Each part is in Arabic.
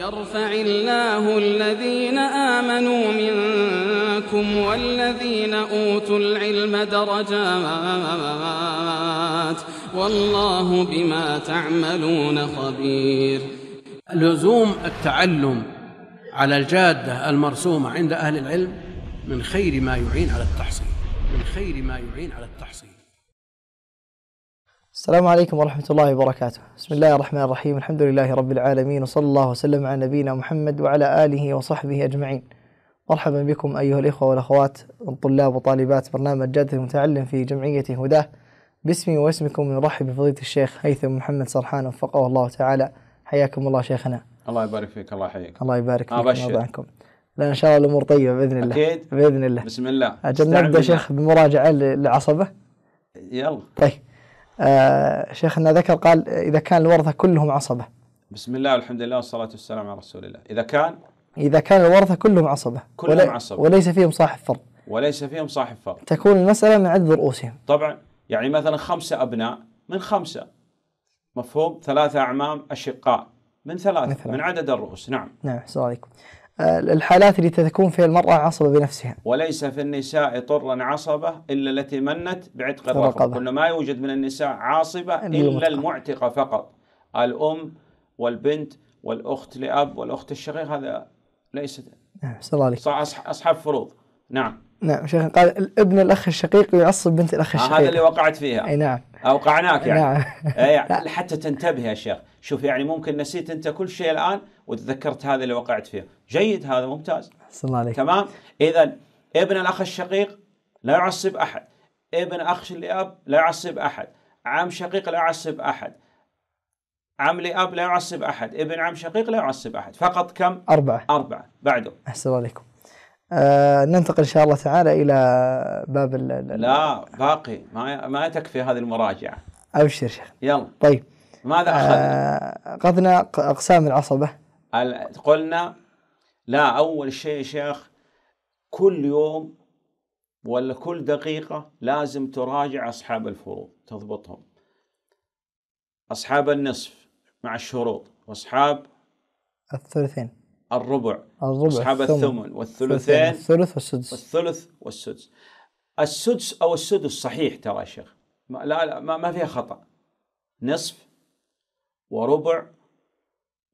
يرفع الله الذين آمنوا منكم والذين أوتوا العلم درجات والله بما تعملون خبير لزوم التعلم على الجادة المرسومة عند أهل العلم من خير ما يعين على التحصيل من خير ما يعين على التحصيل السلام عليكم ورحمة الله وبركاته بسم الله الرحمن الرحيم الحمد لله رب العالمين وصلى الله وسلم على نبينا محمد وعلى آله وصحبه أجمعين مرحبا بكم أيها الإخوة والأخوات الطلاب وطالبات برنامج جادة المتعلم في جمعية هداه باسمي واسمكم نرحب بفضيلة الشيخ هيثم محمد سرحان وفقه الله تعالى حياكم الله شيخنا الله يبارك فيك الله يحييك الله يبارك فيك الله عنكم لا ان شاء الله الامور طيبه باذن الله اكيد باذن الله بسم الله اجل نبدا شيخ بمراجعه العصبه يلا طيب آه، شيخنا ذكر قال إذا كان الورثة كلهم عصبة بسم الله والحمد لله والصلاة والسلام على رسول الله إذا كان إذا كان الورثة كلهم عصبة كلهم ولي عصبة وليس فيهم صاحب فرض وليس فيهم صاحب فرض تكون المسألة من عدد رؤوسهم طبعا يعني مثلا خمسة أبناء من خمسة مفهوم ثلاثة أعمام أشقاء من ثلاثة مثلاً. من عدد الرؤوس نعم نعم السلام عليكم آه، الحالات اللي تكون فيها المرأة عصبة بنفسها وليس في النساء طرا عصبة إلا التي منت بعتق الرقبة قلنا ما يوجد من النساء عاصبة إلا المعتقة فقط الأم والبنت والأخت لأب والأخت الشقيق هذا ليست نعم أصحاب فروض نعم نعم شيخ قال ابن الاخ الشقيق يعصب بنت الاخ آه، الشقيق هذا اللي وقعت فيها اي نعم اوقعناك يعني نعم. أي يعني حتى تنتبه يا شيخ شوف يعني ممكن نسيت انت كل شيء الان وتذكرت هذا اللي وقعت فيه جيد هذا ممتاز الله عليك تمام اذا ابن الاخ الشقيق لا يعصب احد ابن اخ لاب لا يعصب احد عم شقيق لا يعصب احد عم لاب لا يعصب احد ابن عم شقيق لا يعصب احد فقط كم اربعه اربعه بعده احسن عليكم آه ننتقل ان شاء الله تعالى الى باب الـ لا باقي ما ما تكفي هذه المراجعه ابشر شيخ يلا طيب ماذا اخذنا؟ آه اخذنا اقسام العصبه قلنا لا أول شيء شيخ كل يوم ولا كل دقيقة لازم تراجع أصحاب الفروض تضبطهم أصحاب النصف مع الشروط وأصحاب الثلثين الربع الربع أصحاب الثمن, الثمن والثلثين الثلث والسدس الثلث والسدس السدس أو السدس صحيح ترى يا شيخ ما لا, لا ما, ما فيها خطأ نصف وربع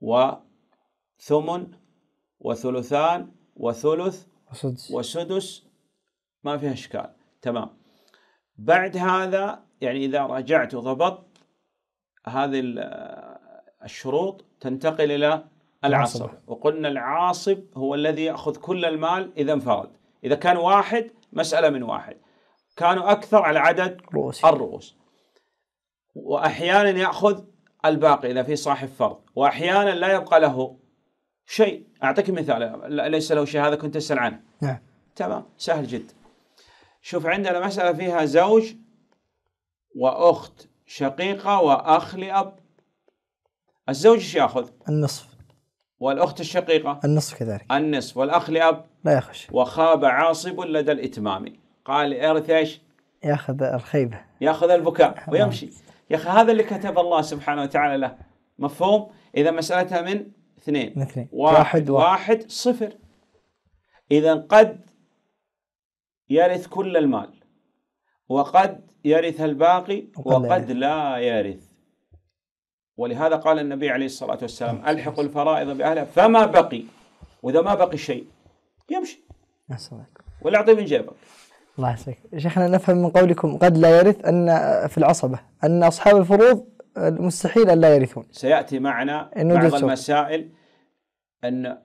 و ثمن وثلثان وثلث وسدس وسدس ما فيها اشكال تمام بعد هذا يعني اذا رجعت وضبطت هذه الشروط تنتقل الى العاصب وقلنا العاصب هو الذي ياخذ كل المال اذا انفرد اذا كان واحد مساله من واحد كانوا اكثر على عدد رؤوسي. الرؤوس واحيانا ياخذ الباقي اذا في صاحب فرض واحيانا لا يبقى له شيء اعطيك مثال ليس له شيء هذا كنت تسال عنه نعم تمام سهل جدا شوف عندنا مساله فيها زوج واخت شقيقه واخ لاب الزوج ايش ياخذ؟ النصف والاخت الشقيقه النصف كذلك النصف والاخ لاب لا يخش وخاب عاصب لدى الاتمام قال ارث ايش؟ ياخذ الخيبه ياخذ البكاء ويمشي يا اخي هذا اللي كتب الله سبحانه وتعالى له مفهوم؟ اذا مسالتها من اثنين, واحد, واحد, صفر إذا قد يرث كل المال وقد يرث الباقي وقد لا يرث ولهذا قال النبي عليه الصلاة والسلام نعم. ألحقوا الفرائض بأهلها فما بقي وإذا ما بقي شيء يمشي ولا أعطي من جيبك الله يسعدك شيخنا نفهم من قولكم قد لا يرث أن في العصبة أن أصحاب الفروض مستحيل أن لا يرثون سيأتي معنا إنه بعض المسائل أن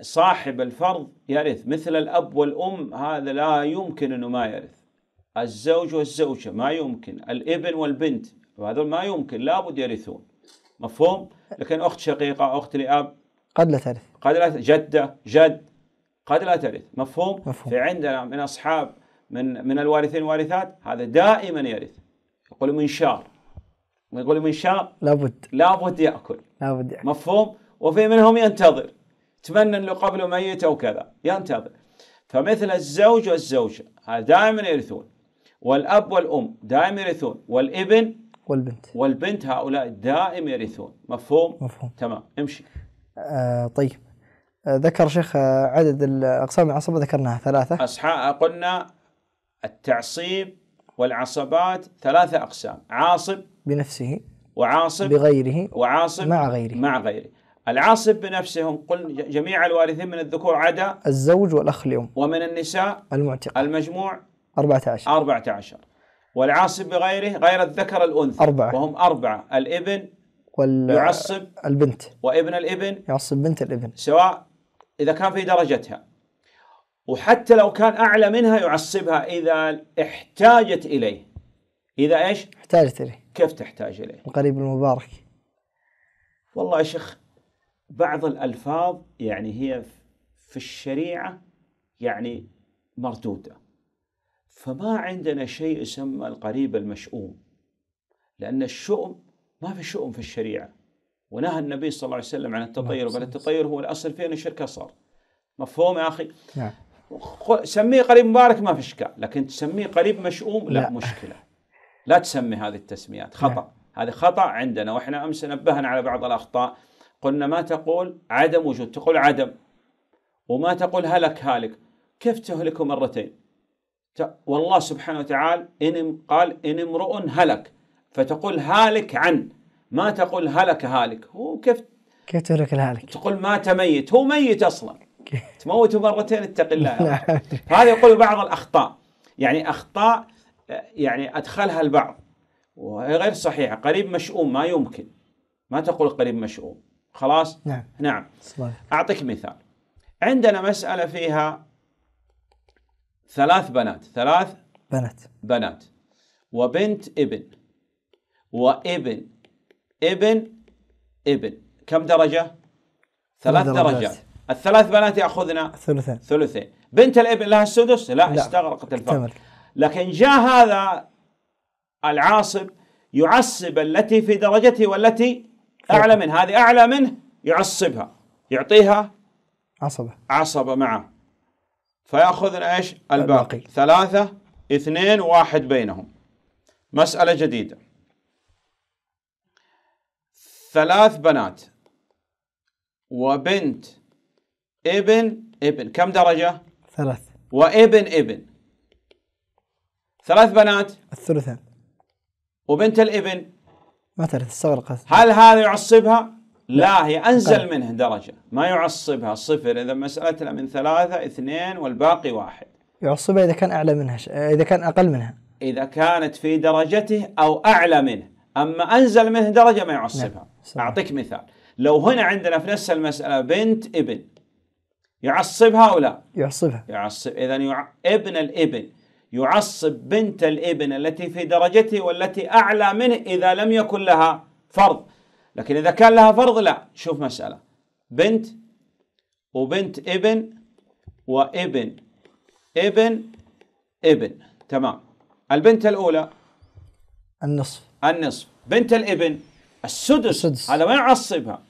صاحب الفرض يرث مثل الأب والأم هذا لا يمكن أنه ما يرث الزوج والزوجة ما يمكن الابن والبنت وهذول ما يمكن لابد يرثون مفهوم؟ لكن أخت شقيقة أخت لأب قد لا ترث قد لا ترث جدة جد قد لا ترث مفهوم؟, مفهوم. في عندنا من أصحاب من من الوارثين والوارثات هذا دائما يرث يقول منشار يقول من شاء لابد لابد ياكل لابد يأكل. مفهوم وفي منهم ينتظر تمنى انه قبله ميت او كذا ينتظر فمثل الزوج والزوجه دائما يرثون والاب والام دائما يرثون والابن والبنت والبنت هؤلاء دائما يرثون مفهوم مفهوم تمام امشي آه طيب آه، ذكر شيخ آه، عدد الاقسام العصبه ذكرناها ثلاثه اصحاب قلنا التعصيب والعصبات ثلاثة أقسام عاصب بنفسه وعاصب بغيره وعاصب مع غيره مع غيره العاصب بنفسهم قل جميع الوارثين من الذكور عدا الزوج والأخ اليوم ومن النساء المعتق المجموع 14 14 والعاصب بغيره غير الذكر الأنثى أربعة وهم أربعة الابن وال... يعصب البنت وابن الابن يعصب بنت الابن سواء إذا كان في درجتها وحتى لو كان أعلى منها يعصبها إذا احتاجت إليه إذا إيش؟ احتاجت إليه كيف تحتاج إليه؟ القريب المبارك والله يا شيخ بعض الألفاظ يعني هي في الشريعة يعني مردودة فما عندنا شيء يسمى القريب المشؤوم لأن الشؤم ما في شؤم في الشريعة ونهى النبي صلى الله عليه وسلم عن التطير نعم، بل التطير هو الأصل فيه أن الشرك صار مفهوم يا أخي نعم. سميه قريب مبارك ما في اشكال لكن تسميه قريب مشؤوم لا, لا مشكله لا تسمي هذه التسميات خطا هذا خطا عندنا واحنا امس نبهنا على بعض الاخطاء قلنا ما تقول عدم وجود تقول عدم وما تقول هلك هالك كيف تهلكه مرتين والله سبحانه وتعالى إن قال إن امرؤ هلك فتقول هالك عن ما تقول هلك هالك هو كيف كيف تهلك الهالك تقول مات ميت هو ميت أصلا تموته مرتين اتق الله هذا يقول بعض الاخطاء يعني اخطاء يعني ادخلها البعض وهي غير صحيحه قريب مشؤوم ما يمكن ما تقول قريب مشؤوم خلاص نعم نعم صحيح. اعطيك مثال عندنا مساله فيها ثلاث بنات ثلاث بنات بنات وبنت ابن وابن ابن ابن كم درجة؟ ثلاث درجات. درجات الثلاث بنات ياخذن ثلثين ثلثين بنت الابن لها السدس لا, لا. استغرقت الفقر لكن جاء هذا العاصب يعصب التي في درجته والتي اعلى منه هذه اعلى منه يعصبها يعطيها عصبه عصبه معه فياخذ ايش؟ الباقي. الباقي ثلاثه اثنين واحد بينهم مساله جديده ثلاث بنات وبنت ابن ابن كم درجة؟ ثلاث وابن ابن ثلاث بنات الثلثان وبنت الابن ما تعرف استغرقت هل هذا يعصبها؟ لا هي أنزل أقل. طيب. منه درجة ما يعصبها صفر إذا مسألتنا من ثلاثة اثنين والباقي واحد يعصبها إذا كان أعلى منها ش... إذا كان أقل منها إذا كانت في درجته أو أعلى منه أما أنزل منه درجة ما يعصبها نعم. أعطيك مثال لو هنا عندنا في نفس المسألة بنت ابن يعصب هؤلاء يعصبها يعصب إذا يع... ابن الابن يعصب بنت الابن التي في درجته والتي أعلى منه إذا لم يكن لها فرض لكن إذا كان لها فرض لا شوف مسألة بنت وبنت ابن وابن ابن ابن تمام البنت الأولى النصف النصف بنت الابن السدس, السدس. هذا ما يعصبها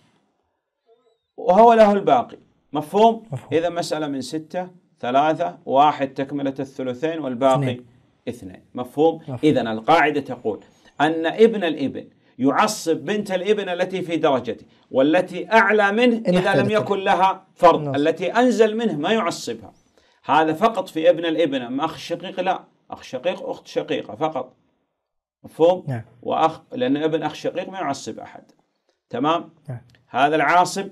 وهو له الباقي مفهوم؟, مفهوم. إذا مسألة من ستة ثلاثة واحد تكملة الثلثين والباقي اثنين, اثنين. مفهوم؟, مفهوم. إذا القاعدة تقول أن ابن الابن يعصب بنت الابن التي في درجته والتي أعلى منه إذا لم يكن لها فرض نعم. التي أنزل منه ما يعصبها هذا فقط في ابن الابن أما أخ شقيق لا أخ شقيق أخت شقيقة فقط مفهوم؟ نعم. وأخ لأن ابن أخ شقيق ما يعصب أحد تمام؟ نعم. هذا العاصب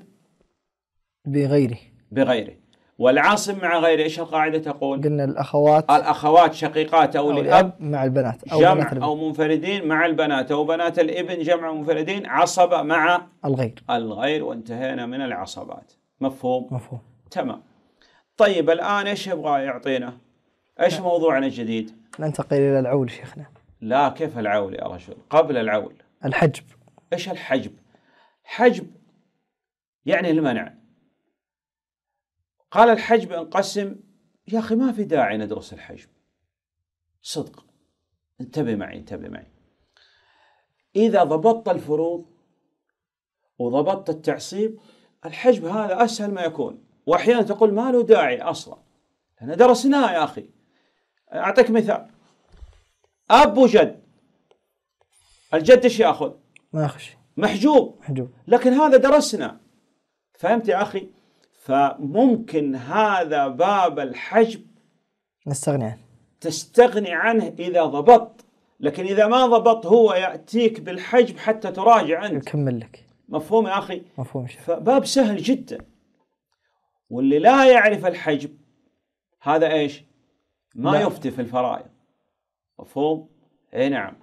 بغيره بغيره والعاصم مع غيره ايش القاعده تقول؟ قلنا الاخوات الاخوات شقيقات او, أو الاب مع البنات او جمع بنات او منفردين مع البنات او بنات الابن جمع منفردين عصبه مع الغير الغير وانتهينا من العصبات مفهوم؟ مفهوم تمام طيب الان ايش يبغى يعطينا؟ ايش موضوعنا الجديد؟ ننتقل الى العول شيخنا لا كيف العول يا رجل؟ قبل العول الحجب ايش الحجب؟ حجب يعني المنع قال الحجب انقسم يا أخي ما في داعي ندرس الحجب صدق انتبه معي انتبه معي إذا ضبطت الفروض وضبطت التعصيب الحجب هذا أسهل ما يكون وأحيانا تقول ما له داعي أصلا احنا درسناه يا أخي أعطيك مثال أب وجد الجد ايش ياخذ؟ ما ياخذ محجوب محجوب لكن هذا درسنا فهمت يا اخي؟ فممكن هذا باب الحجب نستغني عنه تستغني عنه إذا ضبطت لكن إذا ما ضبط هو يأتيك بالحجب حتى تراجع أنت يكمل لك مفهوم يا أخي مفهوم شيخ فباب سهل جدا واللي لا يعرف الحجب هذا إيش ما لا. يفتي في الفرائض مفهوم أي نعم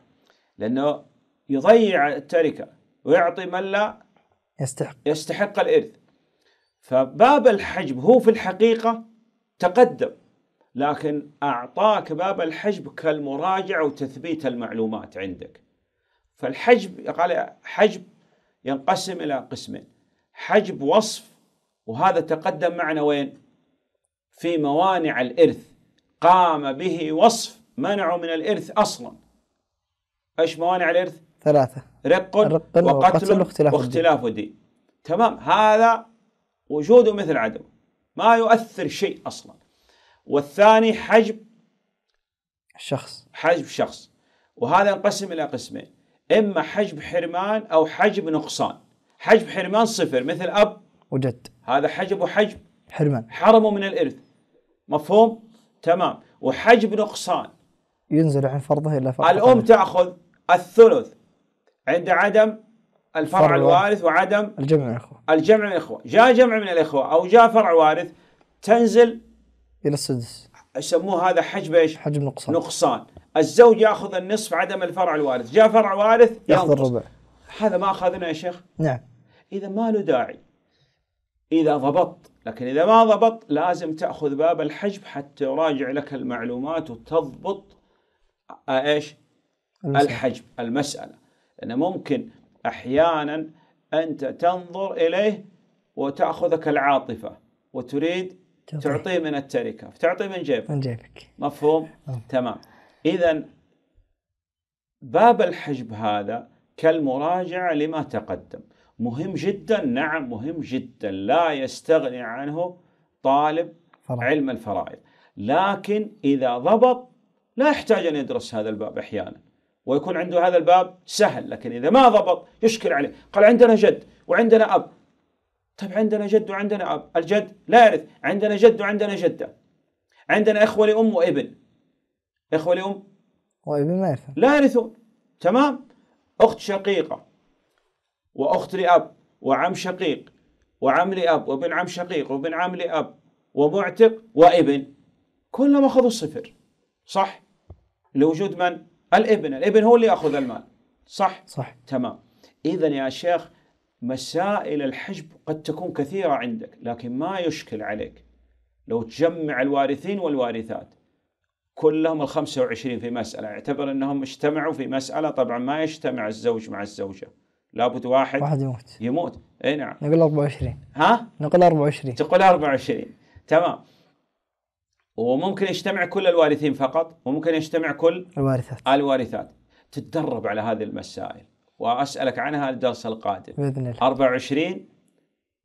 لأنه يضيع التركة ويعطي من لا يستحق يستحق الإرث فباب الحجب هو في الحقيقة تقدم لكن أعطاك باب الحجب كالمراجعة وتثبيت المعلومات عندك فالحجب قال حجب ينقسم إلى قسمين حجب وصف وهذا تقدم معنا وين في موانع الإرث قام به وصف منعه من الإرث أصلا إيش موانع الإرث ثلاثة رق وقتل, وقتل واختلاف, واختلاف تمام هذا وجوده مثل عدمه ما يؤثر شيء اصلا والثاني حجب شخص حجب شخص وهذا ينقسم الى قسمين اما حجب حرمان او حجب نقصان حجب حرمان صفر مثل اب وجد هذا حجب وحجب حرمان حرمه من الارث مفهوم تمام وحجب نقصان ينزل عن فرضه الا فرض الام تاخذ الثلث عند عدم الفرع الوارث وعدم الجمع من الإخوة الجمع من الإخوة جاء جمع من الإخوة أو جاء فرع وارث تنزل إلى السدس يسموه هذا حجب ايش؟ حجب نقصان نقصان الزوج ياخذ النصف عدم الفرع الوارث جاء فرع وارث ياخذ الربع هذا ما اخذنا يا شيخ نعم اذا ما له داعي اذا ضبطت لكن اذا ما ضبط لازم تاخذ باب الحجب حتى يراجع لك المعلومات وتضبط آه، ايش؟ المسألة. الحجب المساله لان ممكن احيانا انت تنظر اليه وتاخذك العاطفه وتريد تعطيه, من التركه فتعطيه من جيبك من جيبك مفهوم؟ أوه. تمام اذا باب الحجب هذا كالمراجعه لما تقدم مهم جدا نعم مهم جدا لا يستغني عنه طالب فرائض. علم الفرائض لكن اذا ضبط لا يحتاج ان يدرس هذا الباب احيانا ويكون عنده هذا الباب سهل لكن إذا ما ضبط يشكل عليه قال عندنا جد وعندنا أب طيب عندنا جد وعندنا أب الجد لا يرث عندنا جد وعندنا جدة عندنا إخوة لأم وابن إخوة لأم وابن ما يرثون لا يرثون تمام أخت شقيقة وأخت لأب وعم شقيق وعم لأب وابن عم شقيق وابن عم لأب ومعتق وابن كلهم أخذوا الصفر صح لوجود من؟ الابن الابن هو اللي ياخذ المال صح صح تمام اذا يا شيخ مسائل الحجب قد تكون كثيره عندك لكن ما يشكل عليك لو تجمع الوارثين والوارثات كلهم ال 25 في مسألة اعتبر أنهم اجتمعوا في مسألة طبعا ما يجتمع الزوج مع الزوجة لابد واحد واحد يموت يموت اي نعم نقول 24 ها نقول 24 تقول 24 تمام وممكن يجتمع كل الوارثين فقط وممكن يجتمع كل الوارثات الوارثات تتدرب على هذه المسائل واسالك عنها الدرس القادم باذن الله 24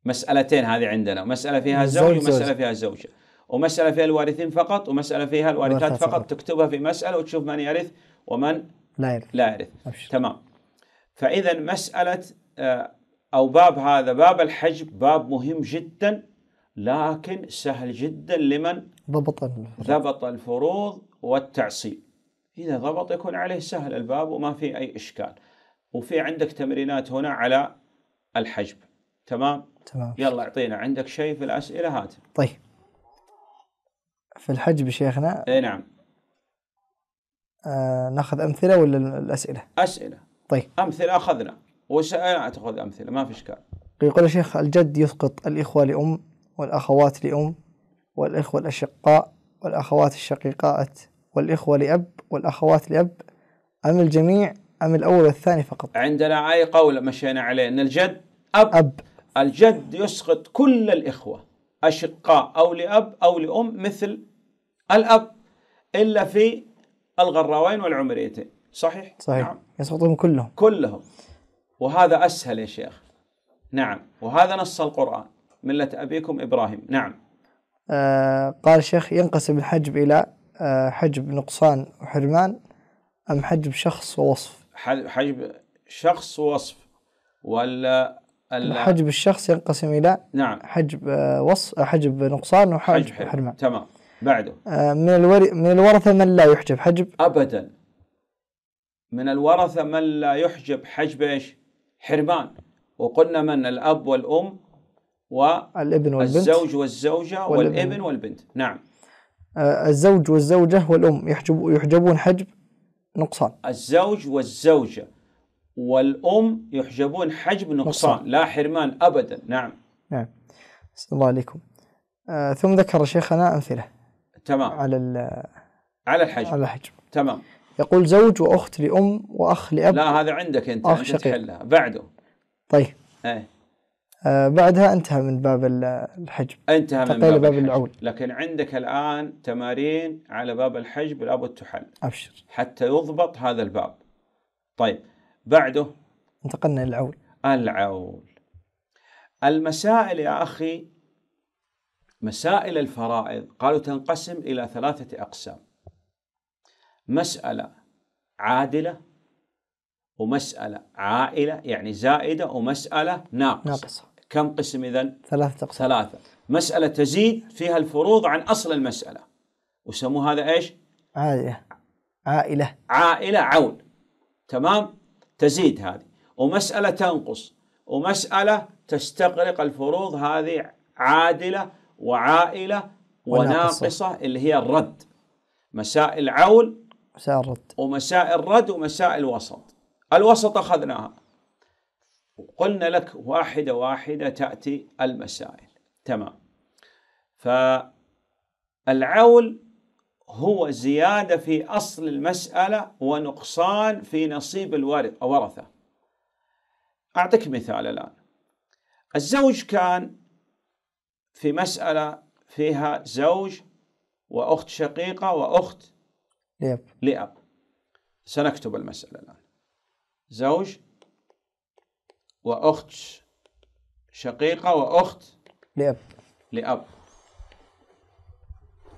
مسالتين هذه عندنا مساله فيها الزوج ومساله فيها الزوجه ومساله فيها الوارثين فقط ومساله فيها الوارثات فقط. تكتبها في مساله وتشوف من يرث ومن لا يرث لا يرث أبشر. تمام فاذا مساله آه، او باب هذا باب الحجب باب مهم جدا لكن سهل جدا لمن ضبط الفروض. ضبط الفروض والتعصيب إذا ضبط يكون عليه سهل الباب وما في أي إشكال وفي عندك تمرينات هنا على الحجب تمام؟ تمام يلا أعطينا عندك شيء في الأسئلة هات طيب في الحجب شيخنا اي نعم آه ناخذ أمثلة ولا الأسئلة؟ أسئلة طيب أمثلة أخذنا وسألنا تأخذ أمثلة ما في إشكال يقول الشيخ الجد يسقط الإخوة لأم والأخوات لأم والإخوة الأشقاء والأخوات الشقيقات والإخوة لأب والأخوات لأب أم الجميع أم الأول والثاني فقط عندنا أي قول مشينا عليه أن الجد أب, أب. الجد يسقط كل الإخوة أشقاء أو لأب أو لأم مثل الأب إلا في الغراوين والعمريتين صحيح؟ صحيح نعم. يسقطهم كلهم كلهم وهذا أسهل يا شيخ نعم وهذا نص القرآن ملة أبيكم إبراهيم نعم آه، قال الشيخ ينقسم الحجب إلى آه، حجب نقصان وحرمان أم حجب شخص ووصف حجب شخص ووصف ولا حجب الشخص ينقسم إلى نعم حجب آه، وصف حجب نقصان وحجب حجب حرمان تمام بعده من الور... من الورثة من لا يحجب حجب أبدا من الورثة من لا يحجب حجب إيش حرمان وقلنا من الأب والأم والابن والبنت الزوج والزوجة والابن, والبنت نعم آه، الزوج والزوجة والأم يحجب يحجبون حجب نقصان الزوج والزوجة والأم يحجبون حجب نقصان, نقصان. لا حرمان أبدا نعم نعم الله عليكم آه ثم ذكر شيخنا أمثلة تمام على على الحجب على الحجب تمام يقول زوج وأخت لأم وأخ لأب لا هذا عندك أنت, أخ أنت تحلها بعده طيب ايه آه، بعدها انتهى من باب الحجب انتهى من باب, باب العول لكن عندك الان تمارين على باب الحجب لابد تحل ابشر حتى يضبط هذا الباب طيب بعده انتقلنا للعول العول المسائل يا اخي مسائل الفرائض قالوا تنقسم الى ثلاثه اقسام مساله عادله ومسألة عائلة يعني زائدة ومسألة ناقصة, ناقصة. كم قسم إذا؟ ثلاثة قسم ثلاثة مسألة تزيد فيها الفروض عن أصل المسألة وسموه هذا إيش؟ عائلة عائلة عائلة عون تمام؟ تزيد هذه ومسألة تنقص ومسألة تستغرق الفروض هذه عادلة وعائلة وناقصة, وناقصة اللي هي الرد مسائل عول مسائل الرد ومسائل رد ومسائل وسط الوسط أخذناها قلنا لك واحدة واحدة تأتي المسائل تمام فالعول هو زيادة في أصل المسألة ونقصان في نصيب الورثة أعطيك مثال الآن الزوج كان في مسألة فيها زوج وأخت شقيقة وأخت لأب لأب سنكتب المسألة الآن زوج وأخت شقيقة وأخت لأب لأب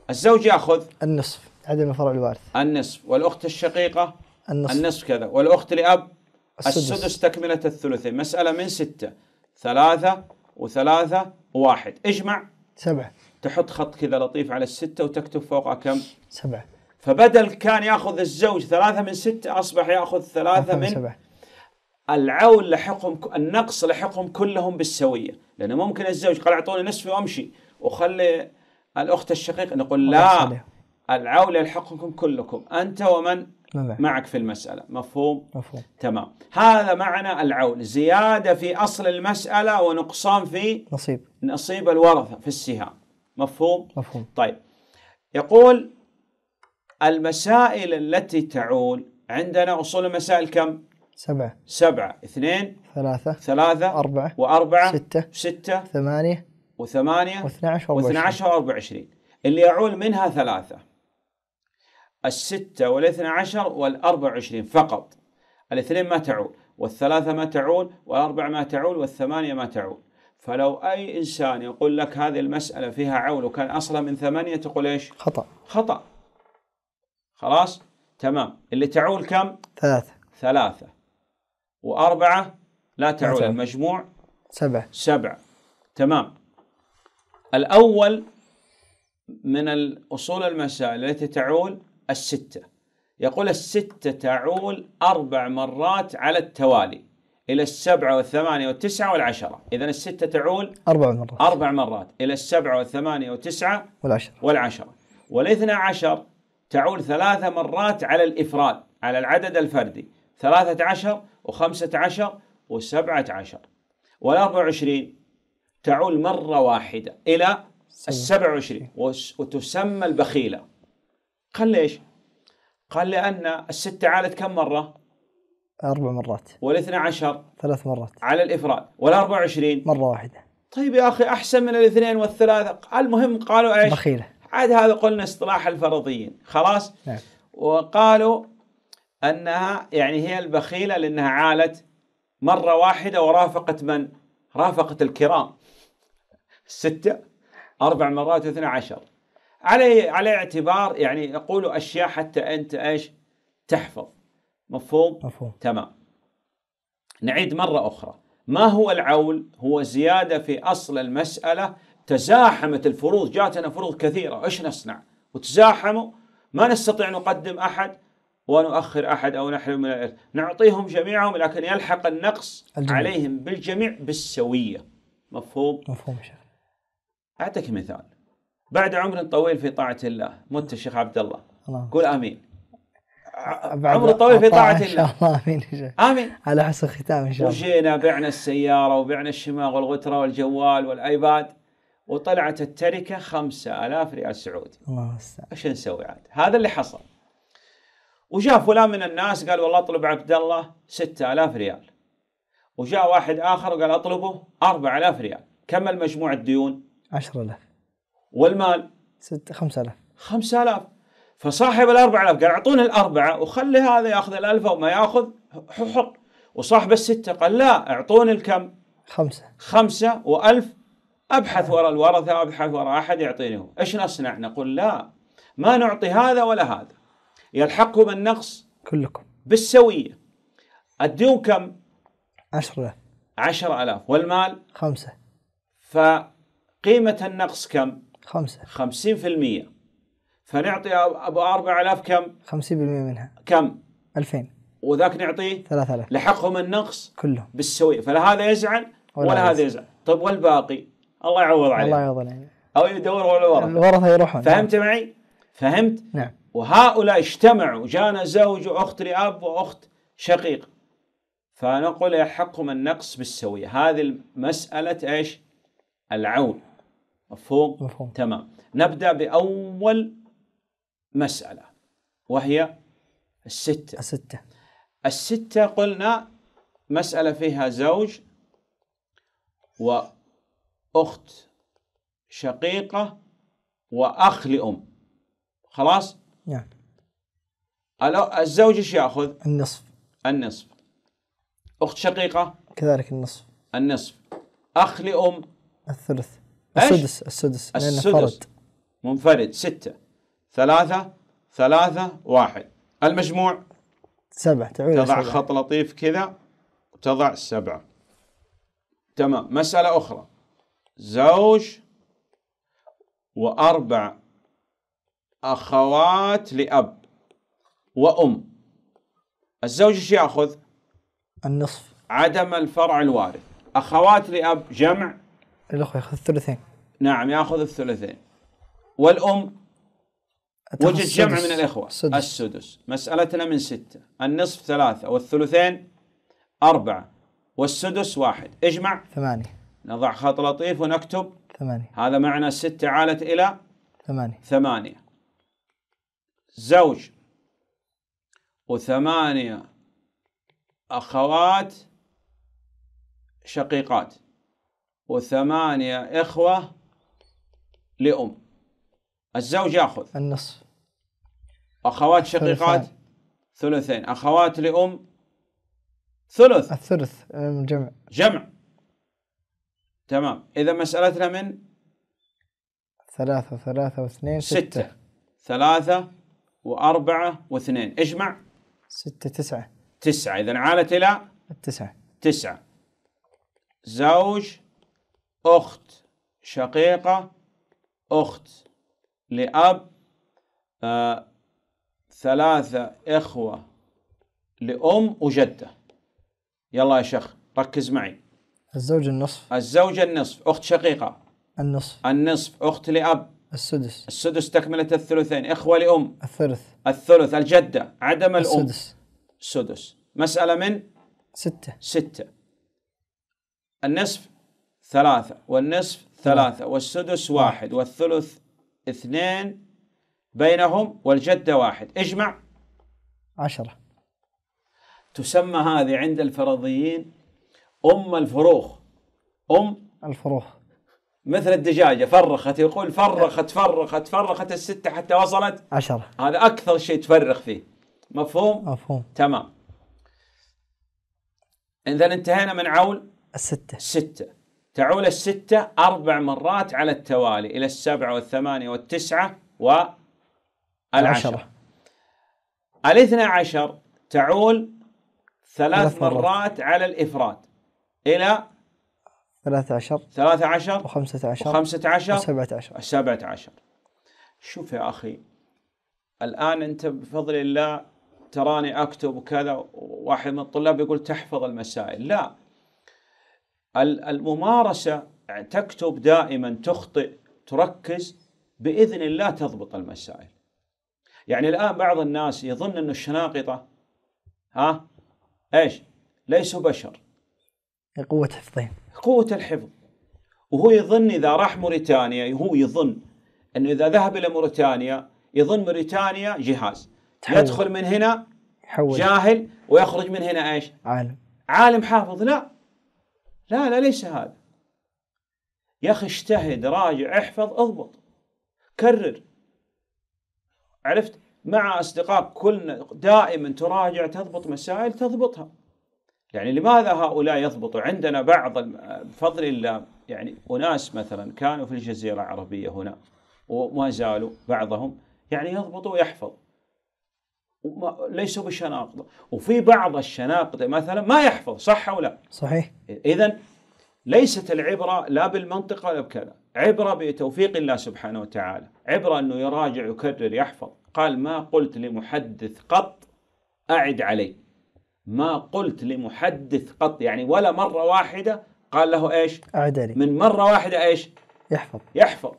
الزوج يأخذ النصف عدم الفرع الوارث النصف والأخت الشقيقة النصف, النصف كذا والأخت لأب السدس, السدس تكملة الثلثين مسألة من ستة ثلاثة وثلاثة وواحد اجمع سبعة تحط خط كذا لطيف على الستة وتكتب فوقها كم سبعة فبدل كان ياخذ الزوج ثلاثة من ستة أصبح ياخذ ثلاثة من سبعة العون لحقهم النقص لحقهم كلهم بالسويه لانه ممكن الزوج قال اعطوني نصفي وامشي وخلي الاخت الشقيقه نقول لا العون يلحقكم كلكم انت ومن معك في المسألة مفهوم؟ مفهوم تمام هذا معنى العون زيادة في أصل المسألة ونقصان في نصيب نصيب الورثة في السهام مفهوم؟ مفهوم طيب يقول المسائل التي تعول عندنا أصول المسائل كم؟ سبعة سبعة اثنين ثلاثة ثلاثة أربعة وأربعة ستة ستة ثمانية وثمانية واثنى عشر واثنى عشر اللي يعول منها ثلاثة الستة والاثنى عشر والأربع عشرين فقط الاثنين ما تعول والثلاثة ما تعول والأربعة ما تعول والثمانية ما تعول فلو أي إنسان يقول لك هذه المسألة فيها عول وكان أصلا من ثمانية تقول إيش خطأ خطأ خلاص تمام اللي تعول كم ثلاثة ثلاثة وأربعة لا تعود المجموع سبع سبع تمام الأول من الأصول المسائل التي تعول الستة يقول الستة تعول أربع مرات على التوالي إلى السبعة والثمانية والتسعة والعشرة إذا الستة تعول أربع مرات أربع مرات إلى السبعة والثمانية والتسعة والعشرة والعشرة والاثنى عشر تعول ثلاث مرات على الإفراد على العدد الفردي ثلاثة عشر وخمسة عشر وسبعة عشر والأربع وعشرين تعول مرة واحدة إلى السبع وعشرين وتسمى البخيلة قال ليش؟ قال لأن الستة عالت كم مرة؟ أربع مرات والاثنى عشر ثلاث مرات على الإفراد والأربع وعشرين مرة واحدة طيب يا أخي أحسن من الاثنين والثلاثة المهم قالوا إيش؟ بخيلة عاد هذا قلنا اصطلاح الفرضيين خلاص؟ نعم. وقالوا أنها يعني هي البخيلة لأنها عالت مرة واحدة ورافقت من؟ رافقت الكرام الستة أربع مرات واثنى عشر على على اعتبار يعني يقولوا أشياء حتى أنت إيش؟ تحفظ مفهوم؟ مفهوم تمام نعيد مرة أخرى ما هو العول؟ هو زيادة في أصل المسألة تزاحمت الفروض جاتنا فروض كثيرة إيش نصنع؟ وتزاحموا ما نستطيع نقدم أحد ونؤخر أحد أو نحرم من الإرث نعطيهم جميعهم لكن يلحق النقص الجميع. عليهم بالجميع بالسوية مفهوم؟ مفهوم شيخ أعطيك مثال بعد عمر طويل في طاعة الله مت الشيخ عبد الله قول آمين عمر طويل في طاعة الله إن شاء الله آمين آمين على حسن الختام إن شاء الله وجينا بعنا السيارة وبعنا الشماغ والغترة والجوال والآيباد وطلعت التركة 5000 ريال سعودي الله المستعان ايش نسوي عاد؟ هذا اللي حصل وجاء فلان من الناس قال والله اطلب عبد الله 6000 ريال وجاء واحد اخر وقال اطلبه 4000 ريال كم المجموع الديون 10000 والمال آلاف 5000 5000 فصاحب ال 4000 قال اعطونا الاربعه وخلي هذا ياخذ الالف وما ياخذ حر وصاحب السته قال لا اعطوني الكم خمسه خمسه والف ابحث وراء الورثه ابحث وراء احد يعطيني ايش نصنع؟ نقول لا ما نعطي هذا ولا هذا يلحقهم النقص كلكم بالسوية أديهم كم؟ عشرة آلاف عشرة آلاف والمال؟ خمسة فقيمة النقص كم؟ خمسة خمسين في المية فنعطي أبو أربع آلاف كم؟ خمسين بالمية منها كم؟ ألفين وذاك نعطيه؟ ثلاثة آلاف لحقهم النقص؟ كله بالسوية فلا هذا يزعل ولا, ولا هذا يزعل طب والباقي؟ الله يعوض عليه الله يعوض عليه أو يدور ولا ورثة الورثة يروحون فهمت نعم. معي؟ فهمت؟ نعم وهؤلاء اجتمعوا جانا زوج وأخت لأب وأخت شقيق فنقول يحقهم النقص بالسوية هذه مسألة إيش العون مفهوم؟, مفهوم تمام نبدأ بأول مسألة وهي الستة الستة الستة قلنا مسألة فيها زوج وأخت شقيقة وأخ لأم خلاص يعني الزوج ايش ياخذ؟ النصف النصف اخت شقيقه كذلك النصف النصف اخ لام الثلث السدس السدس السدس منفرد ستة ثلاثة ثلاثة واحد المجموع سبعة تعود تضع سبعة. خط لطيف كذا وتضع سبعة تمام مسألة أخرى زوج وأربع أخوات لأب وأم الزوج ايش ياخذ؟ النصف عدم الفرع الوارث أخوات لأب جمع الأخوة ياخذ الثلثين نعم ياخذ الثلثين والأم وجد جمع من الإخوة السدس. السدس مسألتنا من ستة النصف ثلاثة والثلثين أربعة والسدس واحد اجمع ثمانية نضع خط لطيف ونكتب ثمانية هذا معنى ستة عالت إلى ثمانية ثمانية زوج وثمانية أخوات شقيقات وثمانية إخوة لأم الزوج يأخذ النصف أخوات شقيقات ثلثين أخوات لأم ثلث الثلث جمع جمع تمام إذا مسألتنا من ثلاثة ثلاثة واثنين ستة, ستة. ثلاثة وأربعة واثنين اجمع ستة تسعة تسعة إذا عالت إلى التسعة تسعة زوج أخت شقيقة أخت لأب آه، ثلاثة إخوة لأم وجدة يلا يا شيخ ركز معي الزوج النصف الزوجة النصف أخت شقيقة النصف النصف أخت لأب السدس السدس تكملة الثلثين إخوة لأم الثلث الثلث الجدة عدم الأم السدس السدس مسألة من ستة ستة النصف ثلاثة والنصف ثلاثة والسدس واحد والثلث اثنين بينهم والجدة واحد اجمع عشرة تسمى هذه عند الفرضيين أم الفروخ أم الفروخ مثل الدجاجه فرخت يقول فرخت فرخت فرخت السته حتى وصلت عشرة هذا اكثر شيء تفرخ فيه مفهوم؟ مفهوم تمام اذا انتهينا من عول السته سته تعول السته اربع مرات على التوالي الى السبعه والثمانيه والتسعه والعشره العشرة. الاثنى عشر تعول ثلاث مرات على الافراد الى ثلاثة عشر ثلاثة عشر وخمسة عشر وخمسة عشر وسبعة عشر السبعة عشر شوف يا أخي الآن أنت بفضل الله تراني أكتب وكذا واحد من الطلاب يقول تحفظ المسائل لا الممارسة يعني تكتب دائما تخطئ تركز بإذن الله تضبط المسائل يعني الآن بعض الناس يظن أن الشناقطة ها إيش ليسوا بشر قوة حفظهم قوة الحفظ وهو يظن إذا راح موريتانيا هو يظن أنه إذا ذهب إلى موريتانيا يظن موريتانيا جهاز تحول. يدخل من هنا حول. جاهل ويخرج من هنا ايش؟ عالم عالم حافظ لا لا لا ليس هذا يا اخي اجتهد راجع احفظ اضبط كرر عرفت مع اصدقائك كلنا دائما تراجع تضبط مسائل تضبطها يعني لماذا هؤلاء يضبطوا عندنا بعض بفضل الله يعني أناس مثلا كانوا في الجزيرة العربية هنا وما زالوا بعضهم يعني يضبط ويحفظ ليسوا بشناقطة وفي بعض الشناقطة مثلا ما يحفظ صح أو لا صحيح إذا ليست العبرة لا بالمنطقة ولا بكذا عبرة بتوفيق الله سبحانه وتعالى عبرة أنه يراجع يكرر يحفظ قال ما قلت لمحدث قط أعد علي ما قلت لمحدث قط يعني ولا مرة واحدة قال له إيش أعدلي من مرة واحدة إيش يحفظ يحفظ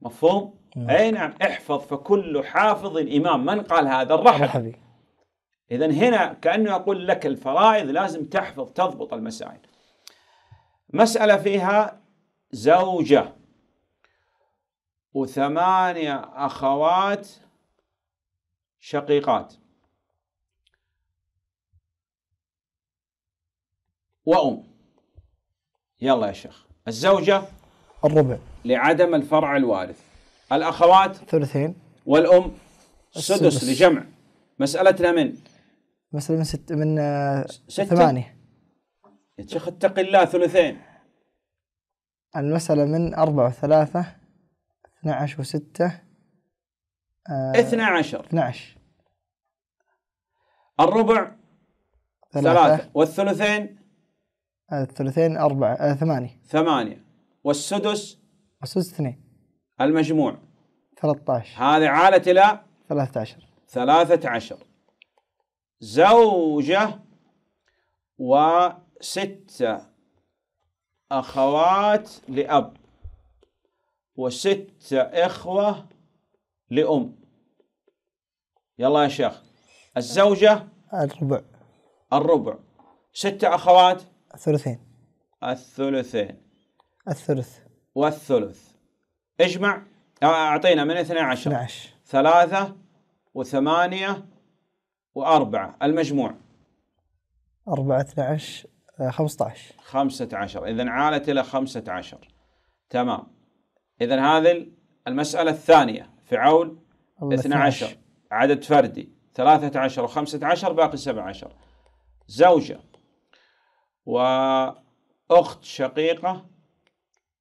مفهوم مم. نعم. أي نعم احفظ فكل حافظ إمام من قال هذا الرحب إذا هنا كأنه يقول لك الفرائض لازم تحفظ تضبط المسائل مسألة فيها زوجة وثمانية أخوات شقيقات وأم يلا يا شيخ الزوجة الربع لعدم الفرع الوارث الأخوات ثلثين والأم السدس لجمع مسألتنا من مسألة من ست من آه، ستة؟ ثمانية يا شيخ اتق الله ثلثين المسألة من أربعة وثلاثة اثنا عشر وستة اثنا آه، عشر اثنا عشر الربع ثلاثة, ثلاثة. والثلثين الثلثين أربعة آه ثمانية ثمانية والسدس السدس اثنين المجموع 13 هذه عالت إلى 13 13 زوجة وستة أخوات لأب وستة إخوة لأم يلا يا شيخ الزوجة الربع الربع ستة أخوات الثلثين الثلثين الثلث والثلث اجمع آه، أعطينا من 12 12 ثلاثة وثمانية وأربعة المجموع أربعة 12 15 15 إذا عالت إلى 15 تمام إذا هذه المسألة الثانية فعول 12 عدد فردي 13 و15 باقي 17 زوجة وأخت شقيقة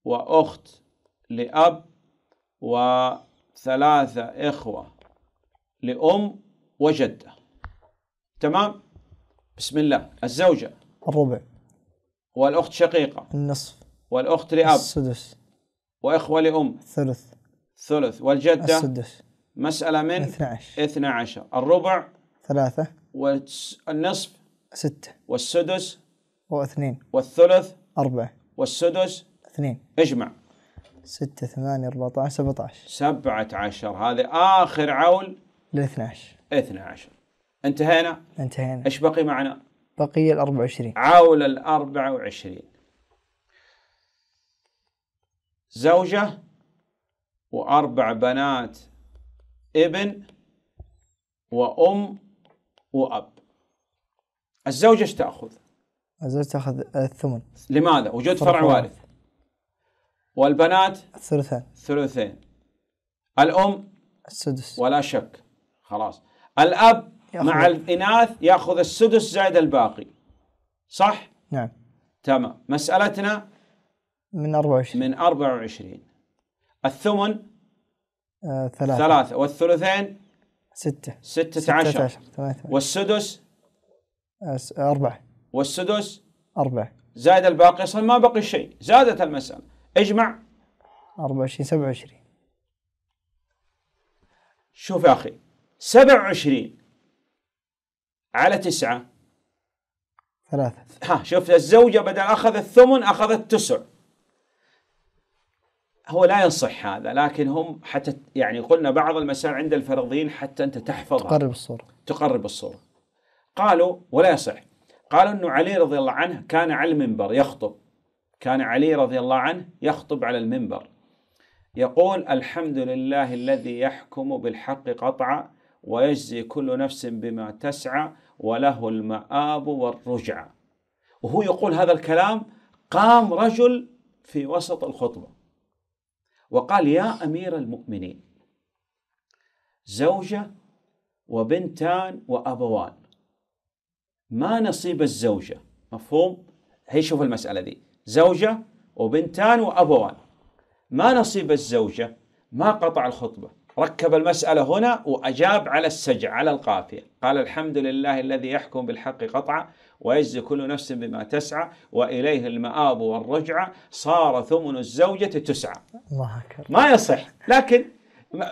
وأخت لأب وثلاثة إخوة لأم وجدة تمام بسم الله الزوجة الربع والأخت شقيقة النصف والأخت لأب السدس وإخوة لأم الثلث ثلث والجدة السدس مسألة من 12 12 الربع ثلاثة والنصف ستة والسدس واثنين والثلث أربعة والسدس اثنين اجمع ستة ثمانية أربعة عشر سبعة عشر سبعة عشر هذه آخر عول لاثنى عشر اثنى عشر انتهينا انتهينا ايش بقي معنا بقي الأربعة وعشرين عول الأربعة وعشرين زوجة وأربع بنات ابن وأم وأب الزوجة ايش تأخذ الزوج تأخذ الثمن لماذا؟ وجود فرع وارث والبنات الثلثان الثلثين الأم السدس ولا شك خلاص الأب مع الإناث يأخذ السدس زائد الباقي صح؟ نعم تمام مسألتنا من 24 من 24 الثمن آه ثلاثة ثلاثة والثلثين ستة ستة, ستة عشر, عشر. والسدس أربعة والسدس أربعة زائد الباقي أصلا ما بقي شيء زادت المسألة اجمع 24 27 شوف يا أخي 27 على 9 ثلاثة ها شوف الزوجة بدل أخذ الثمن أخذت تسع هو لا يصح هذا لكن هم حتى يعني قلنا بعض المسائل عند الفرضيين حتى أنت تحفظها تقرب الصورة تقرب الصورة قالوا ولا يصح قالوا أنه علي رضي الله عنه كان على المنبر يخطب كان علي رضي الله عنه يخطب على المنبر يقول الحمد لله الذي يحكم بالحق قطعا ويجزي كل نفس بما تسعى وله المآب والرجعة وهو يقول هذا الكلام قام رجل في وسط الخطبة وقال يا أمير المؤمنين زوجة وبنتان وأبوان ما نصيب الزوجة مفهوم هي شوف المسألة دي زوجة وبنتان وأبوان ما نصيب الزوجة ما قطع الخطبة ركب المسألة هنا وأجاب على السجع على القافية قال الحمد لله الذي يحكم بالحق قطعا ويجزي كل نفس بما تسعى وإليه المآب والرجعة صار ثمن الزوجة تسعى الله أكبر ما يصح لكن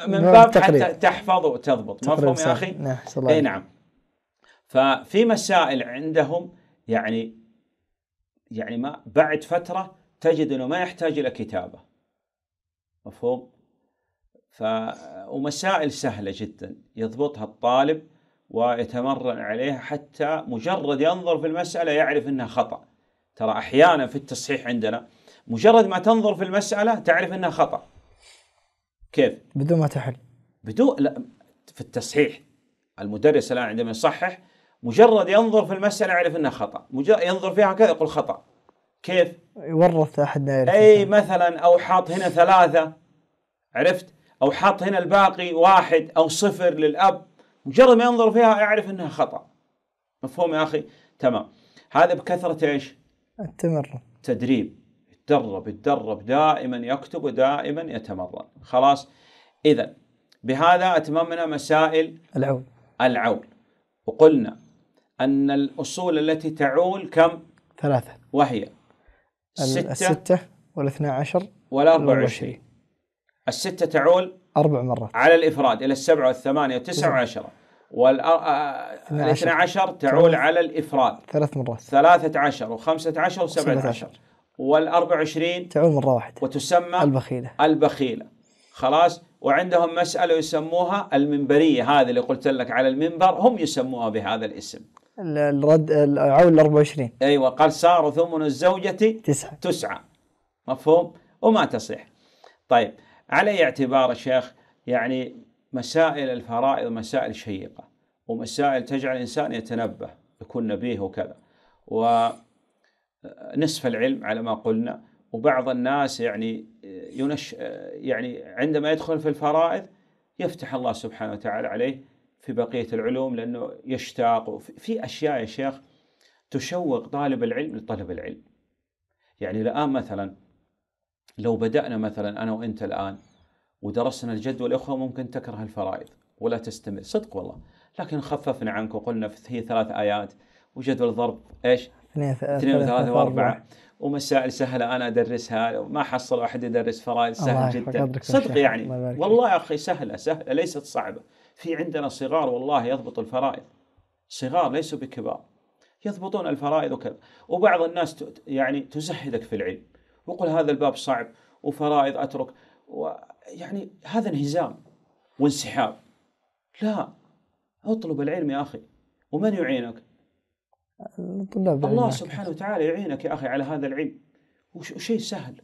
من نعم، باب تقريب. حتى تحفظ وتضبط مفهوم يا أخي نعم. ففي مسائل عندهم يعني يعني ما بعد فتره تجد انه ما يحتاج الى كتابه مفهوم ف ومسائل سهله جدا يضبطها الطالب ويتمرن عليها حتى مجرد ينظر في المساله يعرف انها خطا ترى احيانا في التصحيح عندنا مجرد ما تنظر في المساله تعرف انها خطا كيف بدون ما تحل بدون لا في التصحيح المدرس الان عندما يصحح مجرد ينظر في المسألة يعرف أنها خطأ مجرد ينظر فيها كذا يقول خطأ كيف؟ يورث أحد دائرة أي مثلا أو حاط هنا ثلاثة عرفت؟ أو حاط هنا الباقي واحد أو صفر للأب مجرد ما ينظر فيها يعرف أنها خطأ مفهوم يا أخي؟ تمام هذا بكثرة إيش؟ التمرن تدريب يتدرب يتدرب دائما يكتب ودائما يتمرن خلاص؟ إذا بهذا أتممنا مسائل العول العول وقلنا أن الأصول التي تعول كم؟ ثلاثة وهي الستة, الستة والاثنى عشر والأربع وعشرين الستة تعول أربع مرات على الإفراد إلى السبعة والثمانية والتسعة والعشرة والاثنى آه، آه، عشر تعول على الإفراد ثلاث مرات ثلاثة عشر وخمسة عشر وسبعة عشر والأربع وعشرين تعول مرة واحدة وتسمى البخيلة البخيلة خلاص وعندهم مسألة يسموها المنبرية هذه اللي قلت لك على المنبر هم يسموها بهذا الاسم الرد العول 24 ايوه قال صار ثمن الزوجة تسعة تسعة مفهوم وما تصح طيب على اعتبار الشيخ يعني مسائل الفرائض مسائل شيقة ومسائل تجعل الإنسان يتنبه يكون نبيه وكذا ونصف العلم على ما قلنا وبعض الناس يعني ينش يعني عندما يدخل في الفرائض يفتح الله سبحانه وتعالى عليه في بقية العلوم لأنه يشتاق في أشياء يا شيخ تشوق طالب العلم لطلب العلم يعني الآن مثلا لو بدأنا مثلا أنا وأنت الآن ودرسنا الجد والإخوة ممكن تكره الفرائض ولا تستمر صدق والله لكن خففنا عنك وقلنا هي ثلاث آيات وجدول ضرب إيش اثنين وثلاثة وأربعة ومسائل سهلة أنا أدرسها ما حصل أحد يدرس فرائض سهل جدا صدق يعني والله يا أخي سهلة سهلة ليست صعبة في عندنا صغار والله يضبط الفرائض صغار ليسوا بكبار يضبطون الفرائض وكذا وبعض الناس يعني تزهدك في العلم وقل هذا الباب صعب وفرائض اترك ويعني هذا انهزام وانسحاب لا اطلب العلم يا اخي ومن يعينك؟ الطلاب الله سبحانه وتعالى يعينك يا اخي على هذا العلم وشيء سهل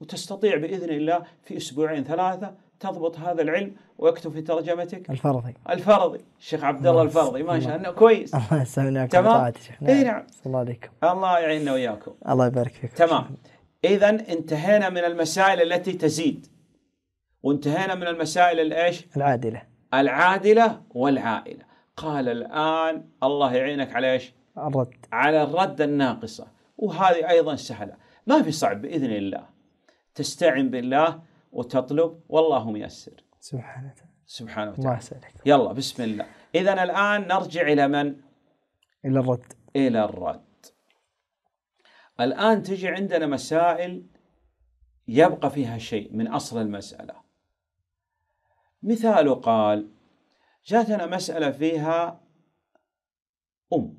وتستطيع باذن الله في اسبوعين ثلاثه تضبط هذا العلم ويكتب في ترجمتك الفرضي الفرضي الشيخ عبد الله الفرضي ما شاء الله كويس الله يسلمك تمام اي نعم, إيه، نعم. الله عليكم الله يعيننا وياكم الله يبارك فيك تمام اذا انتهينا من المسائل التي تزيد وانتهينا من المسائل الايش؟ العادله العادله والعائله قال الان الله يعينك على ايش؟ الرد على الرد الناقصه وهذه ايضا سهله ما في صعب باذن الله تستعن بالله وتطلب والله ميسر سبحانه سبحانه وتعالى ما سألك. يلا بسم الله إذا الآن نرجع إلى من؟ إلى الرد إلى الرد الآن تجي عندنا مسائل يبقى فيها شيء من أصل المسألة مثال قال جاتنا مسألة فيها أم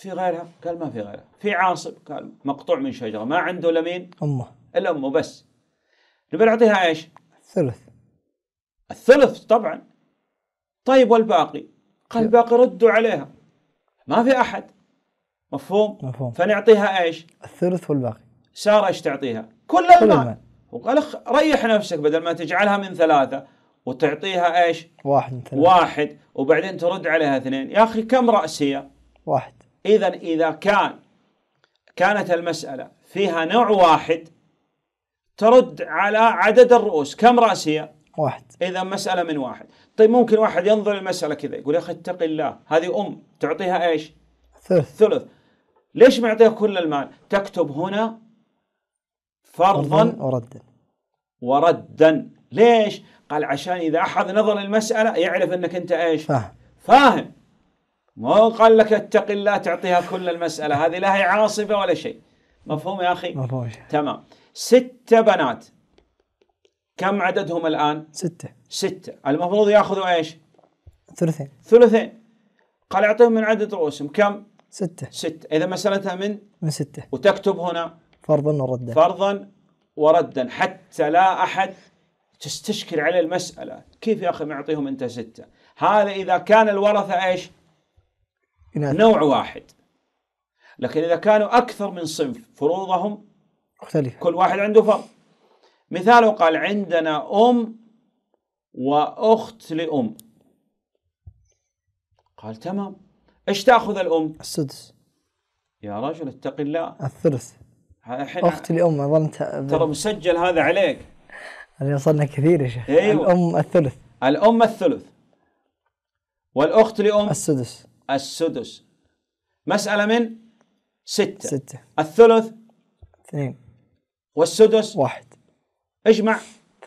في غيرها قال ما في غيرها في عاصب قال مقطوع من شجرة ما عنده لمين أمه الأمه بس نبي نعطيها إيش الثلث الثلث طبعا طيب والباقي قال الباقي ردوا عليها ما في أحد مفهوم مفهوم فنعطيها إيش الثلث والباقي سارة إيش تعطيها كل المال وقال ريح نفسك بدل ما تجعلها من ثلاثة وتعطيها إيش واحد من ثلاثة واحد وبعدين ترد عليها اثنين يا أخي كم رأس هي واحد إذا إذا كان كانت المسألة فيها نوع واحد ترد على عدد الرؤوس كم رأس هي؟ واحد إذا مسألة من واحد طيب ممكن واحد ينظر للمسألة كذا يقول يا أخي اتق الله هذه أم تعطيها إيش ثلث ثلث ليش معطيها كل المال تكتب هنا فرضا وردا وردا ليش قال عشان إذا أحد نظر للمسألة يعرف أنك أنت إيش فاهم فاهم ما قال لك اتق الله تعطيها كل المسألة هذه لا هي عاصفة ولا شيء مفهوم يا أخي مفهوم تمام سته بنات كم عددهم الآن ستة ستة المفروض يأخذوا إيش ثلثين ثلثين قال اعطيهم من عدد رؤوسهم كم ستة ستة إذا مسألتها من من ستة وتكتب هنا فرضا وردا فرضا وردا حتى لا أحد تستشكل عليه المسألة كيف يا أخي معطيهم أنت ستة هذا إذا كان الورثة إيش نوع واحد لكن إذا كانوا أكثر من صنف فروضهم مختلفة كل واحد عنده فرض مثاله قال عندنا أم وأخت لأم قال تمام ايش تاخذ الام؟ السدس يا رجل اتق الله الثلث اخت لام اظن ترى مسجل هذا عليك أنا وصلنا كثير يا شيخ أيوة. الام الثلث الام الثلث والاخت لام السدس السدس مسألة من ستة ستة الثلث اثنين والسدس واحد اجمع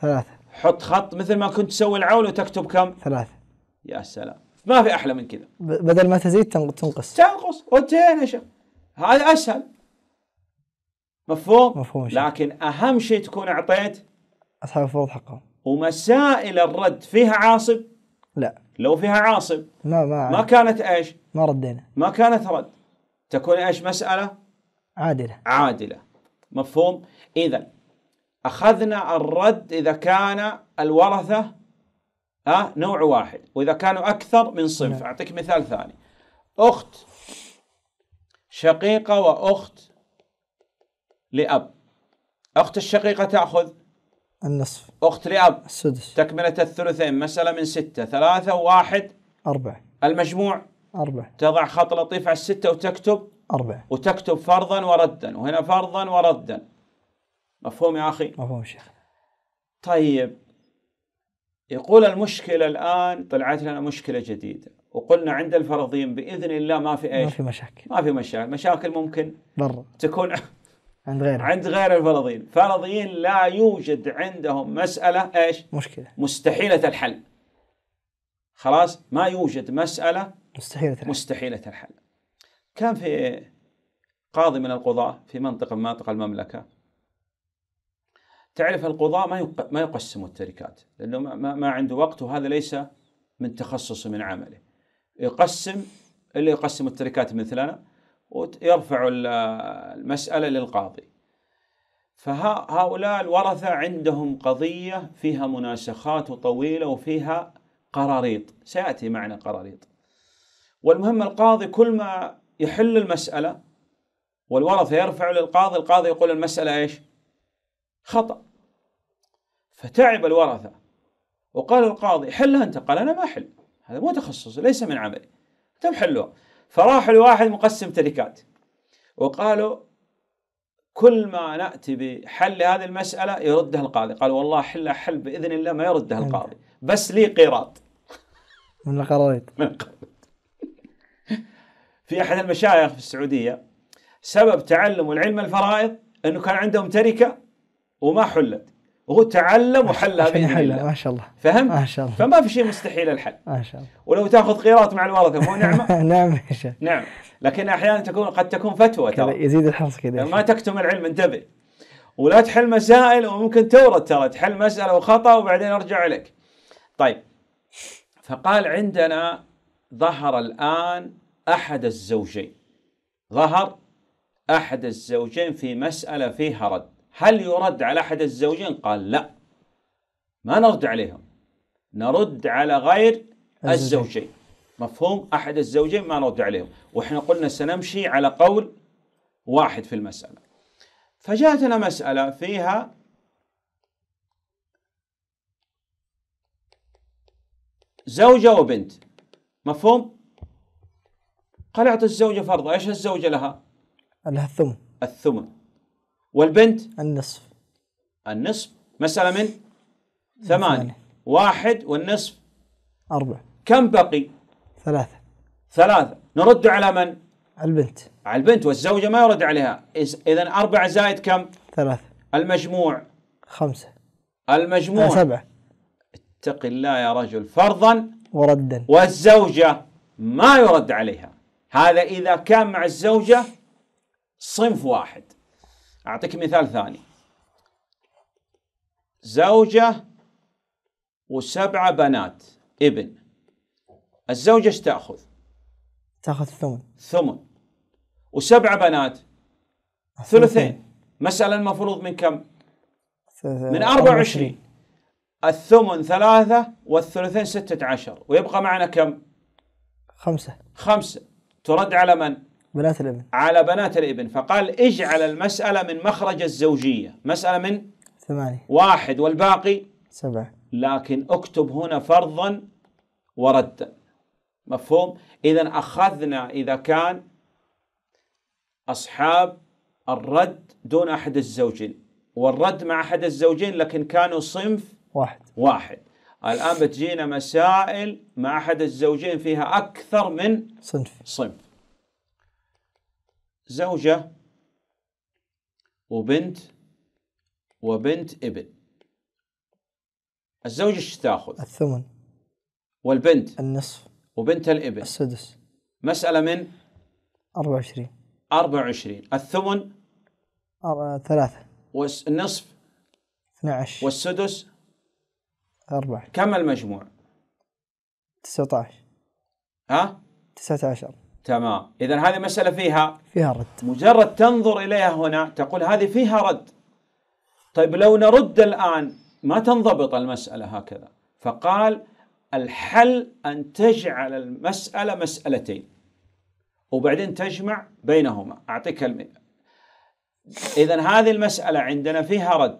ثلاثة حط خط مثل ما كنت تسوي العون وتكتب كم؟ ثلاثة يا سلام ما في أحلى من كذا بدل ما تزيد تنقص تنقص وتين يا شيخ هذا أسهل مفهوم؟ مفهوم شيء. لكن أهم شيء تكون أعطيت أصحاب الفروض حقهم ومسائل الرد فيها عاصب؟ لا لو فيها عاصم ما ما ما كانت ايش؟ ما ردينا ما كانت رد تكون ايش؟ مساله عادله عادله مفهوم؟ اذا اخذنا الرد اذا كان الورثه أه نوع واحد واذا كانوا اكثر من صنف نعم. اعطيك مثال ثاني اخت شقيقه واخت لاب اخت الشقيقه تاخذ النصف أخت لأب السدس تكملة الثلثين مسألة من ستة ثلاثة وواحد أربعة المجموع أربعة تضع خط لطيف على الستة وتكتب أربعة وتكتب فرضا وردا وهنا فرضا وردا مفهوم يا أخي؟ مفهوم شيخ طيب يقول المشكلة الآن طلعت لنا مشكلة جديدة وقلنا عند الفرضين بإذن الله ما في إيش ما في مشاكل ما في مشاكل مشاكل ممكن برا تكون عند غير عند غير الفرضيين الفرضيين لا يوجد عندهم مسألة إيش مشكلة مستحيلة الحل خلاص ما يوجد مسألة مستحيلة الحل. مستحيلة الحل كان في قاضي من القضاة في منطقة من مناطق المملكة تعرف القضاة ما ما يقسموا التركات لأنه ما, ما عنده وقت وهذا ليس من تخصصه من عمله يقسم اللي يقسم التركات مثلنا ويرفع المسألة للقاضي فهؤلاء الورثة عندهم قضية فيها مناسخات طويلة وفيها قراريط سيأتي معنى قراريط والمهم القاضي كل ما يحل المسألة والورثة يرفع للقاضي القاضي يقول المسألة إيش خطأ فتعب الورثة وقال القاضي حلها أنت قال أنا ما أحل هذا مو تخصصي ليس من عملي تم طيب حلها فراحوا لواحد مقسم تركات وقالوا كل ما ناتي بحل هذه المساله يردها القاضي قال والله حلها حل باذن الله ما يردها القاضي بس لي قيراط من قررت من في احد المشايخ في السعوديه سبب تعلم العلم الفرائض انه كان عندهم تركه وما حلت وهو تعلم وحل هذه الحل ما شاء الله فهمت؟ ما شاء الله فما في شيء مستحيل الحل ما شاء الله ولو تاخذ قيراط مع الورثه مو نعمه نعم نعم لكن احيانا تكون قد تكون فتوى ترى يزيد الحرص كذا ما تكتم العلم انتبه ولا تحل مسائل وممكن تورد ترى تحل مساله وخطا وبعدين ارجع لك طيب فقال عندنا ظهر الان احد الزوجين ظهر احد الزوجين في مساله فيها رد هل يرد على أحد الزوجين قال لا ما نرد عليهم نرد على غير الزوجين مفهوم أحد الزوجين ما نرد عليهم وإحنا قلنا سنمشي على قول واحد في المسألة فجاءتنا مسألة فيها زوجة وبنت مفهوم؟ قال أعطي الزوجة فرضا إيش الزوجة لها؟ لها الثمن الثمن والبنت النصف النصف مسألة من ثمانية واحد والنصف أربعة كم بقي ثلاثة ثلاثة نرد على من على البنت على البنت والزوجة ما يرد عليها إذا أربعة زائد كم ثلاثة المجموع خمسة المجموع سبعة اتق الله يا رجل فرضا وردا والزوجة ما يرد عليها هذا إذا كان مع الزوجة صنف واحد أعطيك مثال ثاني زوجة وسبعة بنات ابن الزوجة ايش تأخذ؟ تأخذ ثمن ثمن وسبعة بنات ثلثين مسألة المفروض من كم؟ من 24 الثمن ثلاثة والثلثين ستة عشر ويبقى معنا كم؟ خمسة خمسة ترد على من؟ بنات الابن على بنات الابن فقال اجعل المسألة من مخرج الزوجية مسألة من ثمانية واحد والباقي سبعة لكن اكتب هنا فرضا وردا مفهوم إذا أخذنا إذا كان أصحاب الرد دون أحد الزوجين والرد مع أحد الزوجين لكن كانوا صنف واحد واحد الآن بتجينا مسائل مع أحد الزوجين فيها أكثر من صنف صنف زوجة وبنت وبنت ابن الزوجة ايش تاخذ؟ الثمن والبنت النصف وبنت الابن السدس مسألة من 24 24 الثمن أر... ثلاثة والنصف 12 والسدس أربعة كم المجموع؟ 19 ها؟ 19 تمام إذا هذه مسألة فيها فيها رد مجرد تنظر إليها هنا تقول هذه فيها رد طيب لو نرد الآن ما تنضبط المسألة هكذا فقال الحل أن تجعل المسألة مسألتين وبعدين تجمع بينهما أعطيك كلمة إذا هذه المسألة عندنا فيها رد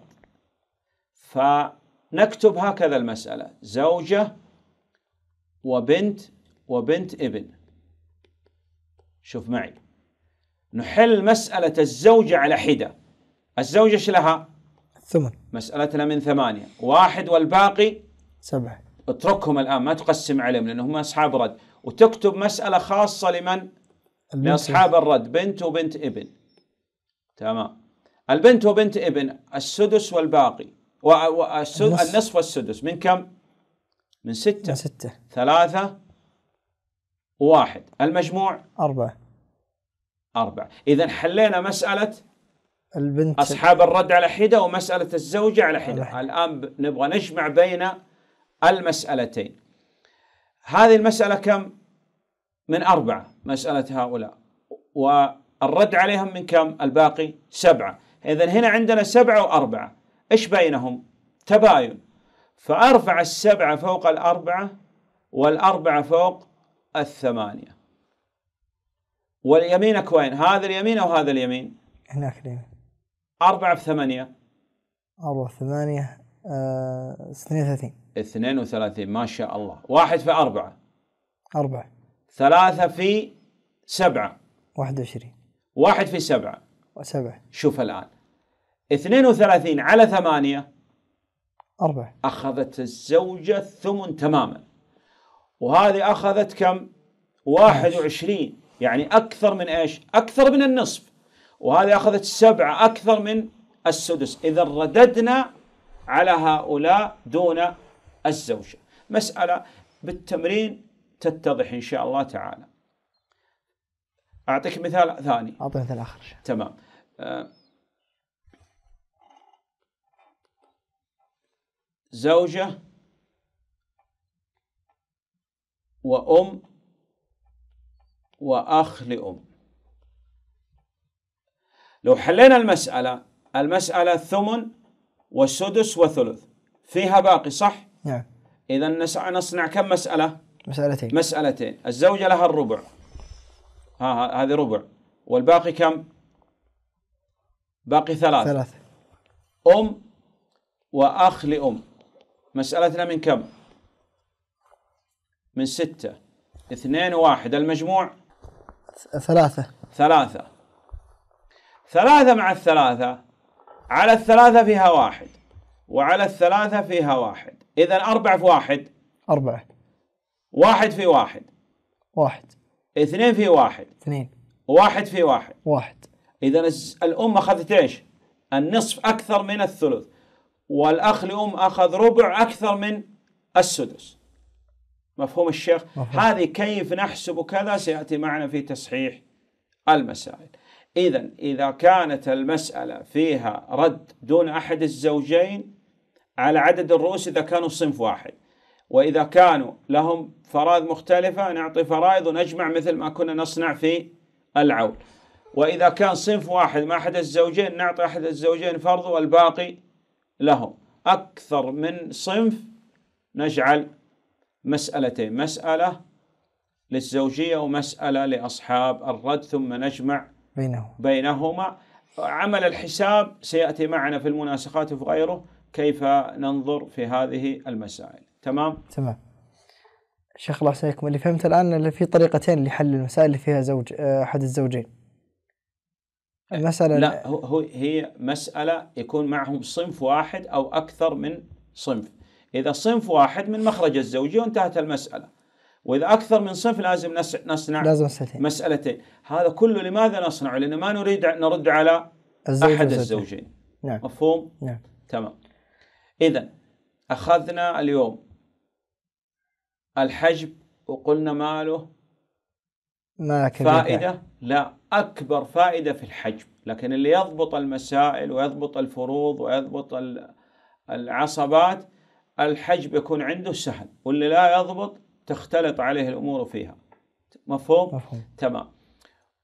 فنكتب هكذا المسألة زوجة وبنت وبنت ابن شوف معي نحل مسألة الزوجة على حدة الزوجة ايش لها؟ ثمن مسألتنا من ثمانية واحد والباقي سبعة اتركهم الآن ما تقسم عليهم لأنهم أصحاب رد وتكتب مسألة خاصة لمن؟ لأصحاب الرد بنت وبنت ابن تمام البنت وبنت ابن السدس والباقي والنصف والسدس من كم؟ من ستة من ستة ثلاثة واحد المجموع أربعة أربعة إذا حلينا مسألة البنت أصحاب الرد على حدة ومسألة الزوجة على حدة الآن نبغى نجمع بين المسألتين هذه المسألة كم من أربعة مسألة هؤلاء والرد عليهم من كم الباقي سبعة إذا هنا عندنا سبعة وأربعة إيش بينهم تباين فأرفع السبعة فوق الأربعة والأربعة فوق الثمانية واليمينك وين؟ هذا اليمين أو هذا اليمين هناك اليمين أربعة في ثمانية أربعة في ثمانية أه... اثنين وثلاثين اثنين وثلاثين ما شاء الله واحد في أربعة أربعة ثلاثة في سبعة واحد وعشرين واحد في سبعة سبعة شوف الآن اثنين وثلاثين على ثمانية أربعة أخذت الزوجة الثمن تماما وهذه أخذت كم 21 يعني أكثر من إيش أكثر من النصف وهذه أخذت سبعة أكثر من السدس إذا رددنا على هؤلاء دون الزوجة مسألة بالتمرين تتضح إن شاء الله تعالى أعطيك مثال ثاني أعطي مثال آخر تمام آه زوجة وأم وأخ لأم لو حلينا المسألة المسألة ثمن والسدس وثلث فيها باقي صح؟ نعم إذا نصنع كم مسألة؟ مسألتين مسألتين الزوجة لها الربع ها هذه ربع والباقي كم؟ باقي ثلاث ثلاث أم وأخ لأم مسألتنا من كم؟ من ستة اثنين واحد المجموع ثلاثة ثلاثة ثلاثة مع الثلاثة على الثلاثة فيها واحد وعلى الثلاثة فيها واحد إذا أربعة في واحد أربعة واحد في واحد واحد اثنين في واحد اثنين واحد في واحد واحد إذا الأم أخذت إيش؟ النصف أكثر من الثلث والأخ لأم أخذ ربع أكثر من السدس مفهوم الشيخ مفهوم. هذه كيف نحسب كذا سيأتي معنا في تصحيح المسائل إذا إذا كانت المسألة فيها رد دون أحد الزوجين على عدد الرؤوس إذا كانوا صنف واحد وإذا كانوا لهم فرائض مختلفة نعطي فرائض ونجمع مثل ما كنا نصنع في العول وإذا كان صنف واحد مع أحد الزوجين نعطي أحد الزوجين فرض والباقي لهم أكثر من صنف نجعل مسألتين مسألة للزوجية ومسألة لأصحاب الرد ثم نجمع بينهما, بينهما عمل الحساب سيأتي معنا في المناسخات وفي غيره كيف ننظر في هذه المسائل تمام؟ تمام شيخ الله سيكم اللي فهمت الآن اللي في طريقتين لحل المسائل اللي فيها زوج آه، أحد الزوجين أه، المسألة لا هو هي مسألة يكون معهم صنف واحد أو أكثر من صنف إذا صنف واحد من مخرج الزوجية وانتهت المسألة وإذا أكثر من صنف لازم نصنع لازم مسألتين مسألتين هذا كله لماذا نصنعه؟ لأن ما نريد نرد على الزوج أحد الزوجين. الزوجين نعم مفهوم؟ نعم تمام إذا أخذنا اليوم الحجب وقلنا ماله ما فائدة لا أكبر فائدة في الحجب لكن اللي يضبط المسائل ويضبط الفروض ويضبط العصبات الحج بيكون عنده سهل واللي لا يضبط تختلط عليه الأمور فيها مفهوم؟ مفهوم. تمام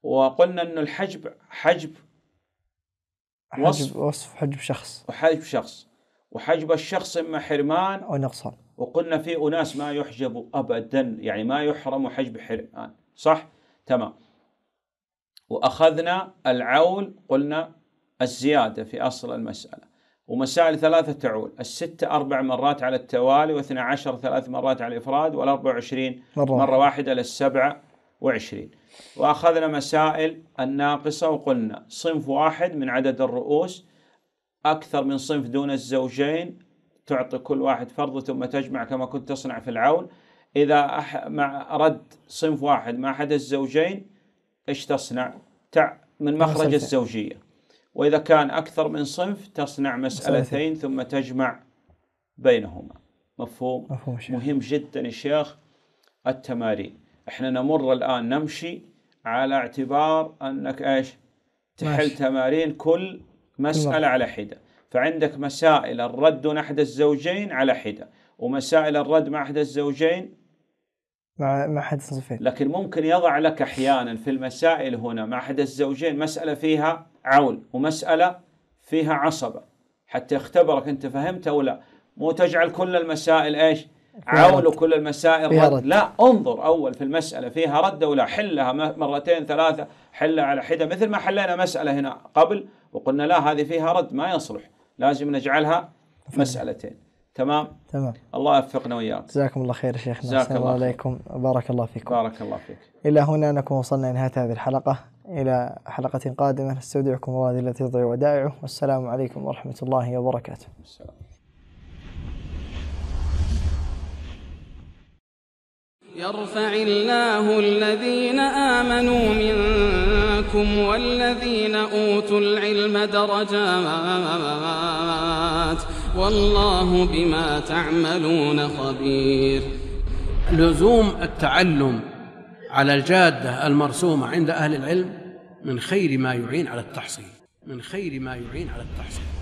وقلنا أن الحجب حجب وصف وصف حجب شخص وحجب شخص وحجب الشخص إما حرمان أو نقصان وقلنا في أناس ما يحجبوا أبدا يعني ما يحرموا حجب حرمان صح؟ تمام وأخذنا العول قلنا الزيادة في أصل المسألة ومسائل ثلاثة تعول الستة أربع مرات على التوالي واثنى عشر ثلاث مرات على الإفراد والأربع وعشرين مرة, مرة واحدة للسبعة وعشرين وأخذنا مسائل الناقصة وقلنا صنف واحد من عدد الرؤوس أكثر من صنف دون الزوجين تعطي كل واحد فرض ثم تجمع كما كنت تصنع في العون إذا أح... مع رد صنف واحد مع أحد الزوجين إيش تصنع؟ تع... من مخرج الزوجية وإذا كان أكثر من صنف تصنع مسألتين ثم تجمع بينهما مفهوم؟ مفهوم شيخ. مهم جدا يا شيخ التمارين احنا نمر الآن نمشي على اعتبار أنك إيش تحل ماشي. تمارين كل مسألة الله. على حدة فعندك مسائل الرد أحد الزوجين على حدة ومسائل الرد مع أحد الزوجين مع مع أحد الصنفين لكن ممكن يضع لك أحيانا في المسائل هنا مع أحد الزوجين مسألة فيها عون ومسألة فيها عصبة حتى يختبرك أنت فهمت أو لا مو تجعل كل المسائل إيش عون وكل المسائل رد. رد لا انظر أول في المسألة فيها رد ولا حلها مرتين ثلاثة حلها على حدة مثل ما حلينا مسألة هنا قبل وقلنا لا هذه فيها رد ما يصلح لازم نجعلها مسألتين تمام تمام الله يوفقنا وياك جزاكم الله خير شيخنا جزاك الله عليكم بارك الله فيكم بارك الله فيك إلى هنا نكون وصلنا لنهاية هذه الحلقة إلى حلقة قادمة نستودعكم الله الذي يضيع ودائعه والسلام عليكم ورحمة الله وبركاته السلام. يرفع الله الذين آمنوا منكم والذين أوتوا العلم درجات والله بما تعملون خبير لزوم التعلم على الجادة المرسومة عند أهل العلم من خير ما يعين على التحصيل من خير ما يعين على التحصيل